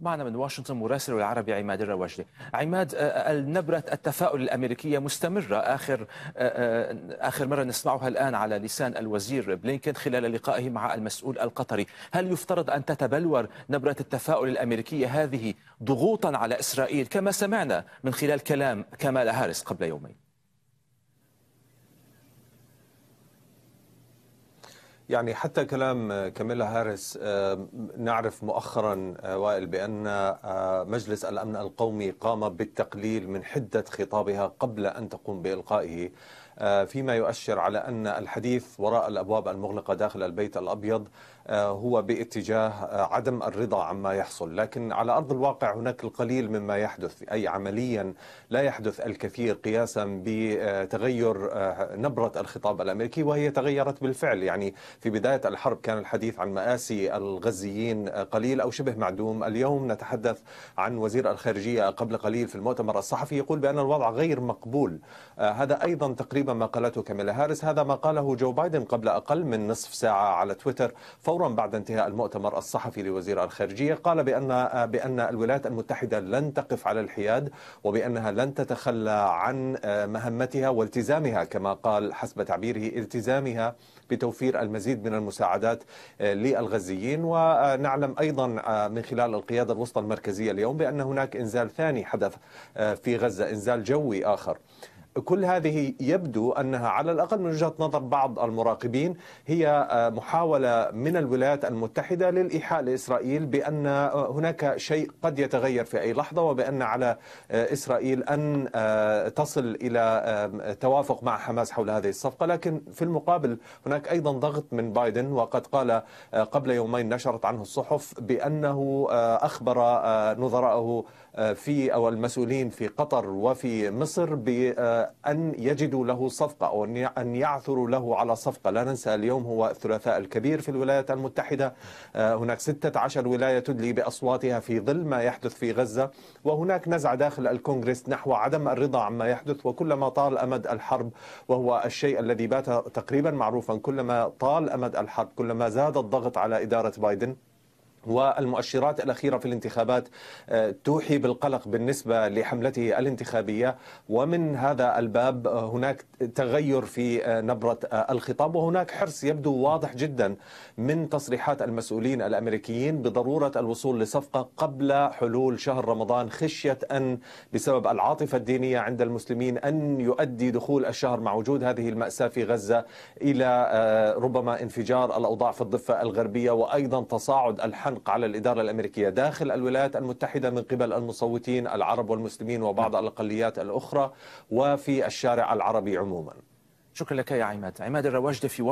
معنا من واشنطن مراسل العربي عماد الرواجلي عماد آه، آه، النبرة التفاؤل الأمريكية مستمرة آخر آه، آخر مرة نسمعها الآن على لسان الوزير بلينكن خلال لقائه مع المسؤول القطري هل يفترض أن تتبلور نبرة التفاؤل الأمريكية هذه ضغوطا على إسرائيل كما سمعنا من خلال كلام كمال هارس قبل يومين يعني حتى كلام كاميلا هاريس آه، نعرف مؤخرا آه، وائل بأن آه، مجلس الأمن القومي قام بالتقليل من حدة خطابها قبل أن تقوم بإلقائه آه، فيما يؤشر على أن الحديث وراء الأبواب المغلقة داخل البيت الأبيض آه، هو باتجاه آه، عدم الرضا عما يحصل لكن على أرض الواقع هناك القليل مما يحدث أي عمليا لا يحدث الكثير قياسا بتغير نبرة الخطاب الأمريكي وهي تغيرت بالفعل يعني في بداية الحرب كان الحديث عن مآسي الغزيين قليل أو شبه معدوم اليوم نتحدث عن وزير الخارجية قبل قليل في المؤتمر الصحفي يقول بأن الوضع غير مقبول هذا أيضا تقريبا تقريبا ما قالته كاميلا هاريس هذا ما قاله جو بايدن قبل أقل من نصف ساعة على تويتر فورا بعد انتهاء المؤتمر الصحفي لوزير الخارجية قال بأن بأن الولايات المتحدة لن تقف على الحياد وبأنها لن تتخلى عن آه، مهمتها والتزامها كما قال حسب تعبيره التزامها بتوفير المزيد من المساعدات آه، للغزيين ونعلم أيضا آه، من خلال القيادة الوسطى المركزية اليوم بأن هناك إنزال ثاني حدث في غزة إنزال جوي آخر كل هذه يبدو انها على الاقل من وجهه نظر بعض المراقبين هي آه، محاوله من الولايات المتحده للايحاء لاسرائيل بان آه، هناك شيء قد يتغير في اي لحظه وبان على آه، اسرائيل ان تصل الى توافق مع حماس حول هذه الصفقه، لكن في المقابل هناك ايضا ضغط من بايدن وقد قال قبل يومين نشرت عنه الصحف بانه اخبر نظرائه في او المسؤولين في قطر وفي مصر ب أن يجدوا له صفقة أو أن يعثروا له على صفقة لا ننسى اليوم هو الثلاثاء الكبير في الولايات المتحدة آه، هناك 16 ولاية تدلي بأصواتها في ظل ما يحدث في غزة وهناك نزعة داخل الكونغرس نحو عدم الرضا عما يحدث وكلما طال أمد الحرب وهو الشيء الذي بات تقريبا معروفا كلما طال أمد الحرب كلما زاد الضغط على إدارة بايدن والمؤشرات الأخيرة في الانتخابات آه، توحي بالقلق بالنسبة لحملته الانتخابية ومن هذا الباب آه، هناك تغير في آه، نبرة الخطاب وهناك حرص يبدو واضح جدا من تصريحات المسؤولين الأمريكيين بضرورة الوصول لصفقة قبل حلول شهر رمضان خشية أن بسبب العاطفة الدينية عند المسلمين أن يؤدي دخول الشهر مع وجود هذه المأساة في غزة إلى ربما انفجار الأوضاع في الضفة الغربية وأيضا تصاعد الحن حمق على الإدارة الأمريكية داخل الولايات المتحدة من قبل المصوتين العرب والمسلمين وبعض نعم. الأقليات الأخرى وفي الشارع العربي عموما شكرا لك يا عماد عماد الرواجد في